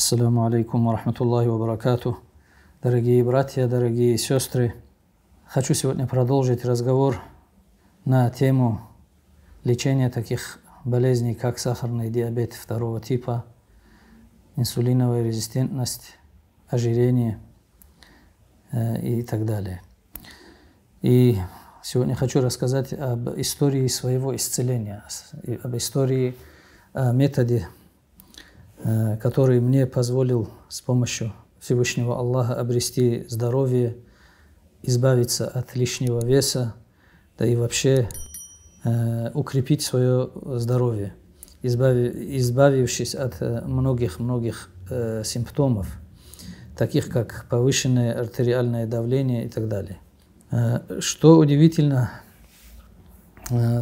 Ассаламу алейкум ва рахматуллахи ва баракату. Дорогие братья, дорогие сестры, хочу сегодня продолжить разговор на тему лечения таких болезней, как сахарный диабет второго типа, инсулиновая резистентность, ожирение э, и так далее. И сегодня хочу рассказать об истории своего исцеления, об истории, о э, методе Э, который мне позволил с помощью Всевышнего Аллаха обрести здоровье, избавиться от лишнего веса, да и вообще э, укрепить свое здоровье, избавившись от многих-многих э, симптомов, таких как повышенное артериальное давление и так далее. что удивительно,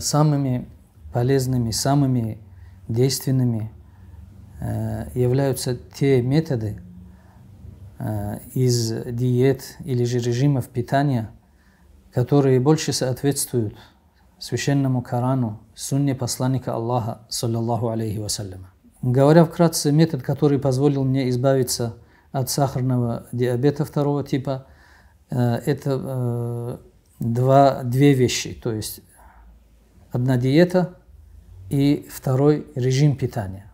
самыми полезными, самыми действенными Э, являются те методы э, из диет или же режимов питания, которые больше соответствуют священному Корану, сунне посланника Аллаха, саллаллаху алейхи вассаляма. Говоря вкратце, метод, который позволил мне избавиться от сахарного диабета второго типа, э, это два, две вещи, то есть одна диета и второй режим питания.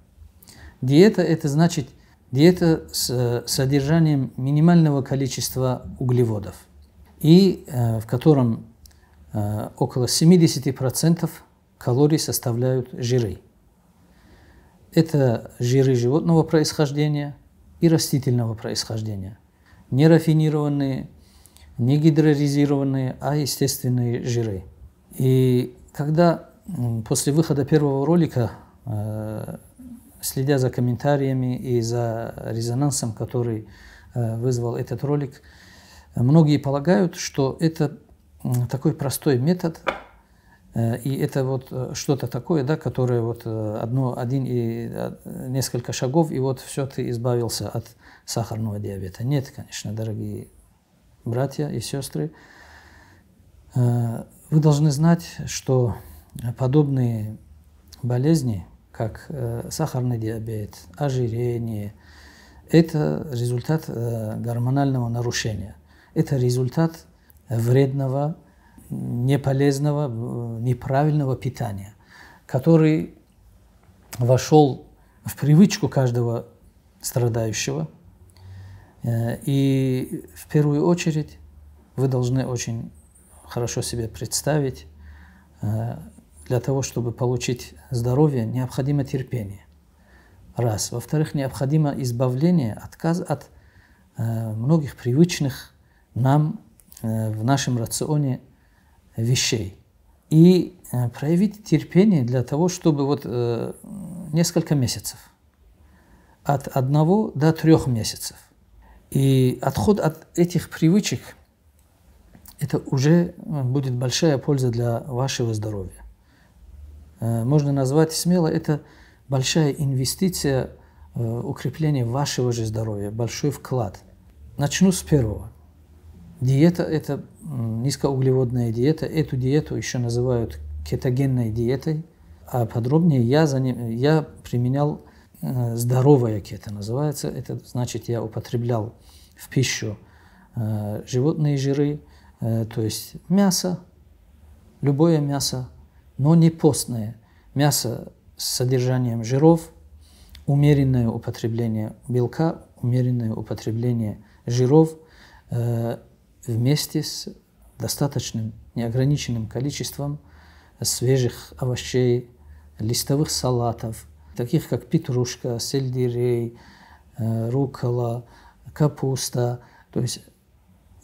Диета – это значит диета с э, содержанием минимального количества углеводов, и э, в котором э, около 70% калорий составляют жиры. Это жиры животного происхождения и растительного происхождения. Не рафинированные, не гидроризированные, а естественные жиры. И когда после выхода первого ролика э, следя за комментариями и за резонансом, который э, вызвал этот ролик, многие полагают, что это такой простой метод, э, и это вот э, что-то такое, да, которое вот одно, один и несколько шагов, и вот все, ты избавился от сахарного диабета. Нет, конечно, дорогие братья и сестры. Вы должны знать, что подобные болезни – как э, сахарный диабет, ожирение, это результат э, гормонального нарушения. Это результат вредного, неполезного, э, неправильного питания, который вошел в привычку каждого страдающего. И в первую очередь вы должны очень хорошо себе представить, для того, чтобы получить здоровье, необходимо терпение. Раз. Во-вторых, необходимо избавление, отказ от э, многих привычных нам э, в нашем рационе вещей. И э, проявить терпение для того, чтобы вот э, несколько месяцев, от одного до трех месяцев. И отход от этих привычек – это уже э, будет большая польза для вашего здоровья. Э, можно назвать смело, это большая инвестиция в э, укрепление вашего же здоровья, большой вклад. Начну с первого. Диета – это низкоуглеводная диета. Эту диету еще называют кетогенной диетой. А подробнее я, за ним, я применял э, здоровая кето называется. Это значит, я употреблял в пищу животные жиры, то есть мясо, любое мясо, но не постное. Мясо с содержанием жиров, умеренное употребление белка, умеренное употребление жиров э, вместе с достаточным, неограниченным количеством свежих овощей, листовых салатов, таких как петрушка, сельдерей, э, рукола, капуста. То есть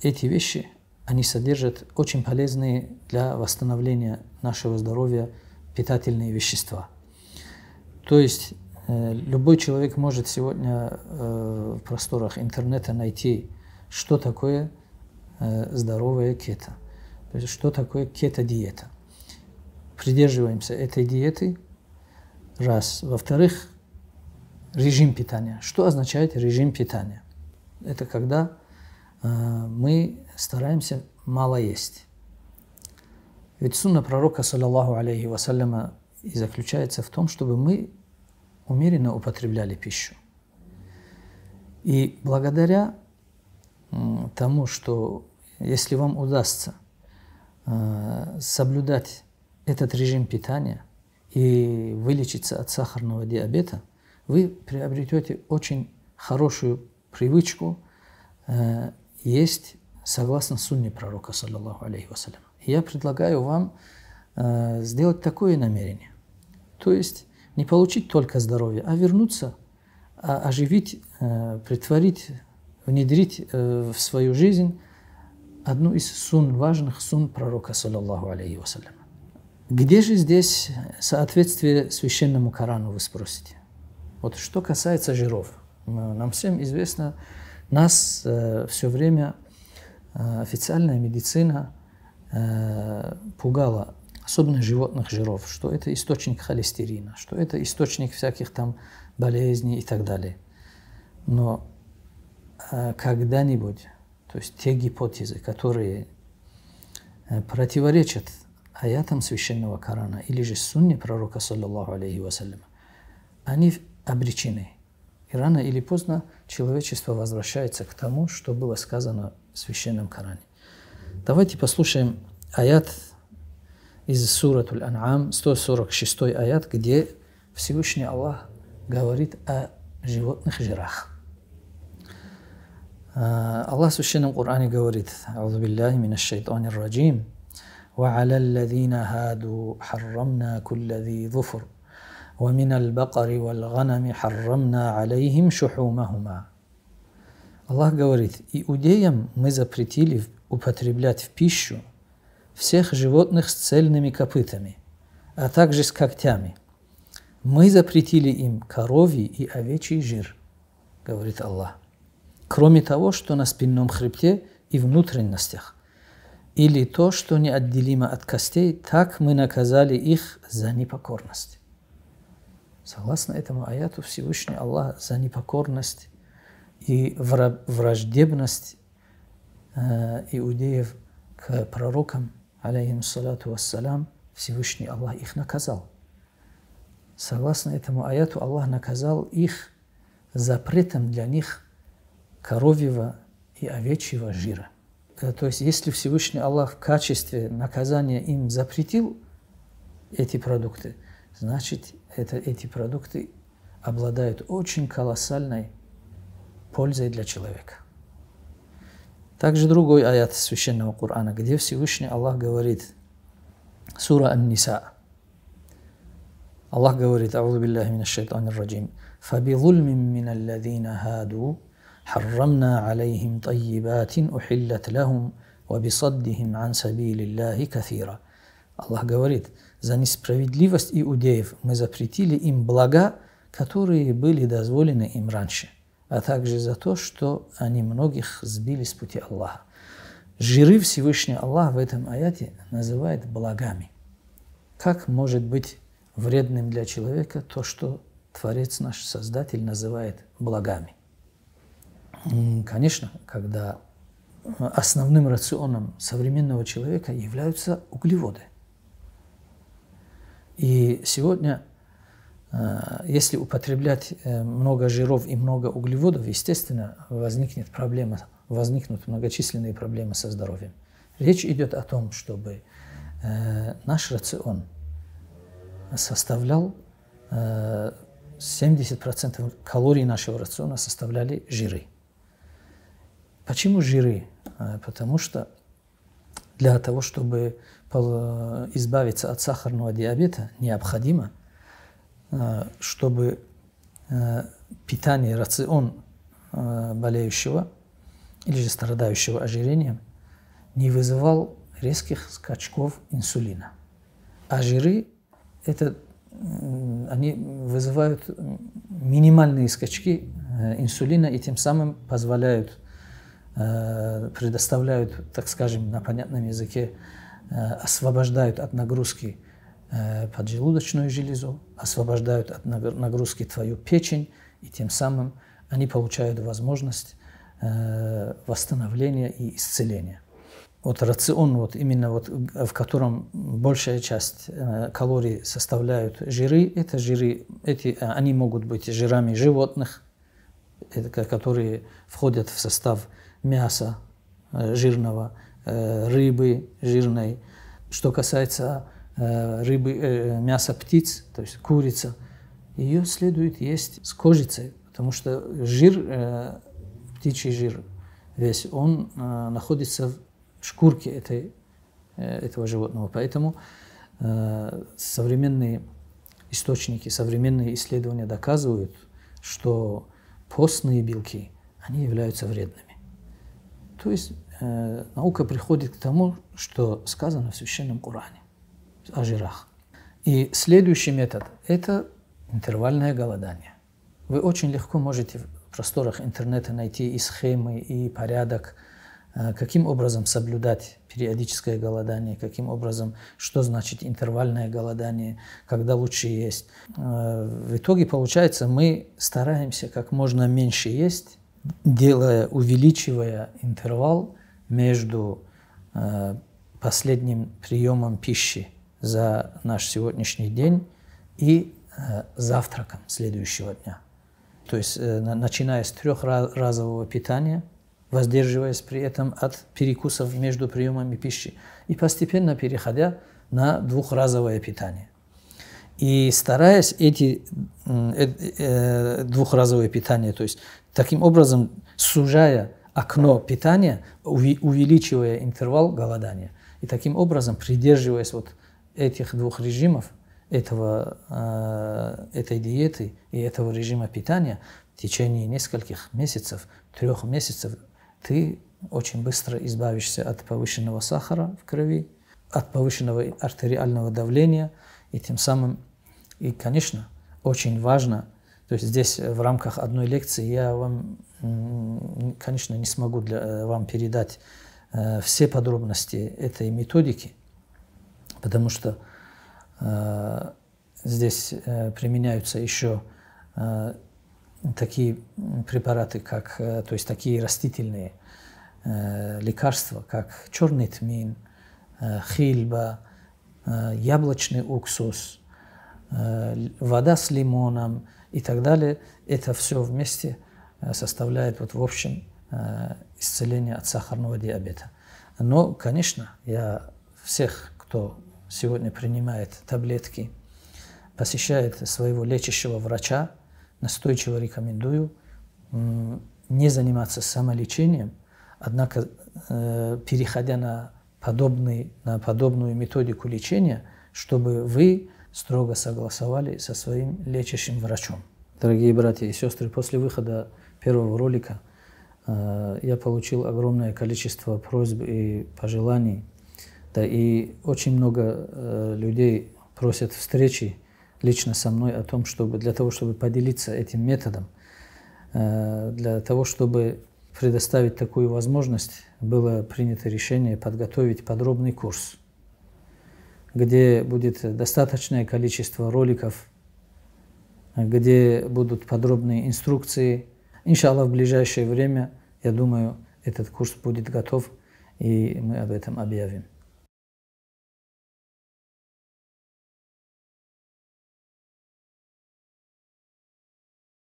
эти вещи – они содержат очень полезные для восстановления нашего здоровья питательные вещества. То есть э, любой человек может сегодня э, в просторах интернета найти, что такое э, здоровая кето, то есть что такое кето-диета. Придерживаемся этой диеты, раз. Во-вторых, режим питания. Что означает режим питания? Это когда мы стараемся мало есть. Ведь сунна пророка, саллиллаху алейхи вассаляма, и заключается в том, чтобы мы умеренно употребляли пищу. И благодаря тому, что если вам удастся э, соблюдать этот режим питания и вылечиться от сахарного диабета, вы приобретете очень хорошую привычку э, есть согласно сунне пророка, саллаллаху алейхи вассалям. Я предлагаю вам э, сделать такое намерение. То есть не получить только здоровье, а вернуться, а оживить, э, притворить, внедрить э, в свою жизнь одну из сун, важных сун пророка, саллаллаху алейхи вассалям. Где же здесь соответствие священному Корану, вы спросите? Вот что касается жиров. Нам всем известно, нас э, все время э, официальная медицина э, пугала, особенно животных жиров, что это источник холестерина, что это источник всяких там болезней и так далее. Но э, когда-нибудь, то есть те гипотезы, которые э, противоречат аятам священного Корана или же сунне пророка, саллиллаху алейхи вассалям, они обречены – и рано или поздно человечество возвращается к тому, что было сказано в Священном Коране. Давайте послушаем аят из Суратуль Ан'ам, 146 аят, где Всевышний Аллах говорит о животных жирах. А, Аллах в Священном Коране говорит, «Ауду биллахи минаш Шайтани раджим, وعلى الذين هادوا حرمنا كل ذي ظفر ومن البقر والغنم حرمنا عليهم شحومهما Аллах говорит, иудеям мы запретили употреблять в пищу всех животных с цельными копытами, а также с когтями. Мы запретили им коровий и овечий жир, говорит Аллах. Кроме того, что на спинном хребте и внутренностях, или то, что неотделимо от костей, так мы наказали их за непокорность. Согласно этому аяту Всевышний Аллах за непокорность и враждебность э, иудеев к пророкам, алейхим салату вассалям, Всевышний Аллах их наказал. Согласно этому аяту, Аллах наказал их запретом для них коровьего и овечьего жира. Э, то есть, если Всевышний Аллах в качестве наказания им запретил эти продукты, значит, это, эти продукты обладают очень колоссальной пользой для человека. Также другой аят Священного Корана, где Всевышний Аллах говорит, Сура Ан-Ниса. Аллах говорит, Ауду Билляхи Мина Шайтани Раджим, فَبِظُلْمٍ مِّنَ الَّذِينَ هَادُوا حَرَّمْنَا عَلَيْهِمْ طَيِّبَاتٍ أُحِلَّتْ لَهُمْ وَبِصَدِّهِمْ عَنْ سَبِيلِ اللَّهِ كَثِيرًا Аллах говорит, за несправедливость иудеев мы запретили им блага, которые были дозволены им раньше, а также за то, что они многих сбили с пути Аллаха. Жиры Всевышний Аллах в этом аяте называет благами. Как может быть вредным для человека то, что Творец наш Создатель называет благами? Конечно, когда основным рационом современного человека являются углеводы. И сегодня, э, если употреблять э, много жиров и много углеводов, естественно, возникнет проблема, возникнут многочисленные проблемы со здоровьем. Речь идет о том, чтобы э, наш рацион составлял 70% калорий нашего рациона составляли жиры. Почему жиры? Потому что для того, чтобы Э, избавиться от сахарного диабета необходимо, э, чтобы э, питание, рацион болеющего или же страдающего ожирением не вызывал резких скачков инсулина. А жиры это, они вызывают минимальные скачки инсулина и тем самым позволяют, предоставляют, так скажем, на понятном языке Э, освобождают от нагрузки э, поджелудочную железу, освобождают от нагрузки твою печень, и тем самым они получают возможность э, восстановления и исцеления. Вот рацион, вот именно вот, в котором большая часть калорий составляют жиры, это жиры, эти, они могут быть жирами животных, которые входят в состав мяса жирного, Э, рыбы жирной. Что касается э, рыбы, э, мяса птиц, то есть курица, ее следует есть с кожицей, потому что жир, птичий жир весь, он находится в шкурке этой, этого животного. Поэтому современные источники, современные исследования доказывают, что постные белки, они являются вредными. То есть Э, наука приходит к тому, что сказано в Священном Коране о жирах. И следующий метод – это интервальное голодание. Вы очень легко можете в просторах интернета найти и схемы, и порядок, э, каким образом соблюдать периодическое голодание, каким образом, что значит интервальное голодание, когда лучше есть. Э, в итоге получается, мы стараемся как можно меньше есть, делая, увеличивая интервал, между э, последним приемом пищи за наш сегодняшний день и э, завтраком следующего дня. То есть э, начиная с трехразового питания, воздерживаясь при этом от перекусов между приемами пищи и постепенно переходя на двухразовое питание. И стараясь эти э, э, двухразовое питание, то есть таким образом сужая окно питания, увеличивая интервал голодания. И таким образом, придерживаясь вот этих двух режимов, этого, э, этой диеты и этого режима питания, в течение нескольких месяцев, трех месяцев, ты очень быстро избавишься от повышенного сахара в крови, от повышенного артериального давления, и тем самым, и, конечно, очень важно то есть здесь э, в рамках одной лекции я вам, конечно, не смогу для, э, вам передать э, все подробности этой методики, потому что здесь применяются еще такие препараты, как, то есть такие растительные лекарства, как черный тмин, хильба, яблочный уксус – Э, вода с лимоном и так далее. Это все вместе э, составляет вот в общем э, исцеление от сахарного диабета. Но, конечно, я всех, кто сегодня принимает таблетки, посещает своего лечащего врача, настойчиво рекомендую не заниматься самолечением, однако, переходя на, подобный, на подобную методику лечения, чтобы вы строго согласовали со своим лечащим врачом. Дорогие братья и сестры, после выхода первого ролика э, я получил огромное количество просьб и пожеланий. Да и очень много э, людей просят встречи лично со мной о том, чтобы для того, чтобы поделиться этим методом, э, для того, чтобы предоставить такую возможность, было принято решение подготовить подробный курс где будет достаточное количество роликов, где будут подробные инструкции. Иншаллах, в ближайшее время, я думаю, этот курс будет готов, и мы об этом объявим.